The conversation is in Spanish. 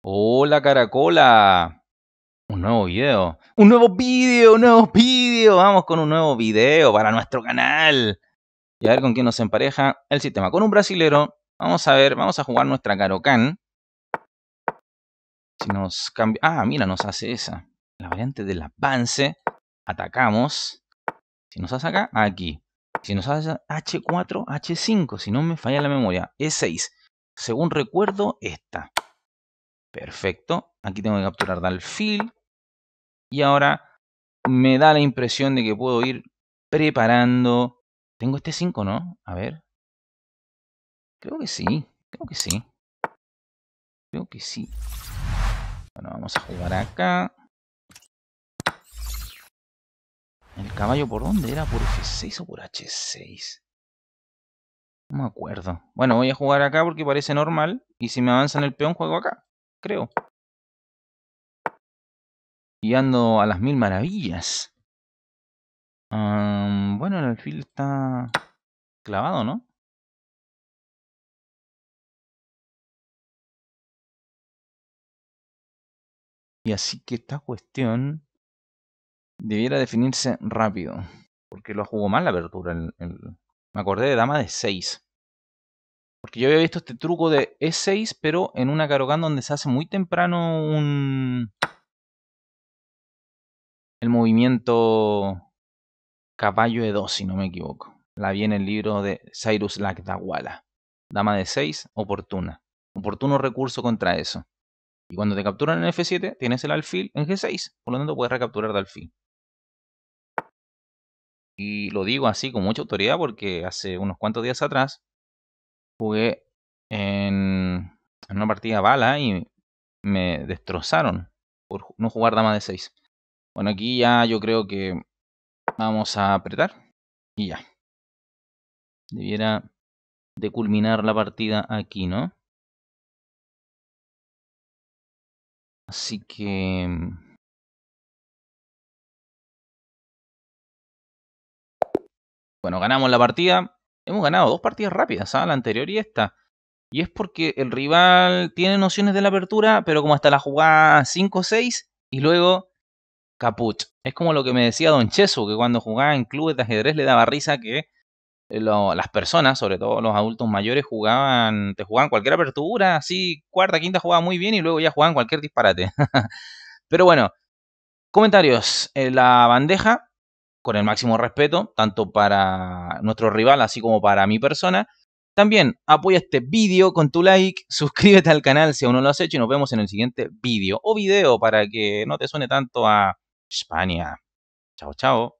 Hola Caracola. Un nuevo video. Un nuevo video, un nuevo video. Vamos con un nuevo video para nuestro canal. Y a ver con quién nos empareja el sistema. Con un brasilero. Vamos a ver, vamos a jugar nuestra Carocan. Si nos cambia... Ah, mira, nos hace esa. La variante del avance. Atacamos. Si nos hace acá, aquí. Si nos hace H4, H5. Si no me falla la memoria. E6. Según recuerdo, esta. Perfecto. Aquí tengo que capturar Dalfil. Y ahora me da la impresión de que puedo ir preparando. Tengo este 5, ¿no? A ver. Creo que sí. Creo que sí. Creo que sí. Bueno, vamos a jugar acá. ¿El caballo por dónde era? ¿Por F6 o por H6? No me acuerdo. Bueno, voy a jugar acá porque parece normal. Y si me avanzan el peón, juego acá creo. Y ando a las mil maravillas. bueno, el alfil está clavado, ¿no? Y así que esta cuestión debiera definirse rápido. Porque lo jugó mal la apertura. Me acordé de dama de 6. Porque yo había visto este truco de E6, pero en una Karokan donde se hace muy temprano un. El movimiento caballo E2, si no me equivoco. La vi en el libro de Cyrus Lakdawala. Dama de 6, oportuna. Oportuno recurso contra eso. Y cuando te capturan en F7, tienes el alfil en G6. Por lo tanto, puedes recapturar de alfil. Y lo digo así con mucha autoridad porque hace unos cuantos días atrás jugué en, una partida bala y me destrozaron por no jugar dama de 6. Bueno, aquí ya yo creo que vamos a apretar y ya. Debiera de culminar la partida aquí, ¿no? Así que... Mm. Bueno, ganamos la partida hemos ganado dos partidas rápidas, ¿ah? la anterior y esta. Y es porque el rival tiene nociones de la apertura, pero como hasta la jugada 5 o 6 y luego caput. Es como lo que me decía Don Chesu que cuando jugaba en clubes de ajedrez le daba risa que eh, las personas, sobre todo los adultos mayores, jugaban, te jugaban cualquier apertura, así cuarta, quinta jugaba muy bien y luego ya jugaban cualquier disparate. pero bueno, comentarios. En eh, la bandeja con el máximo respeto, tanto para nuestro rival así como para mi persona. También apoya este vídeo con tu like, suscríbete al canal si aún no lo has hecho y nos vemos en el siguiente vídeo o video para que no te suene tanto a España. Chao, chao.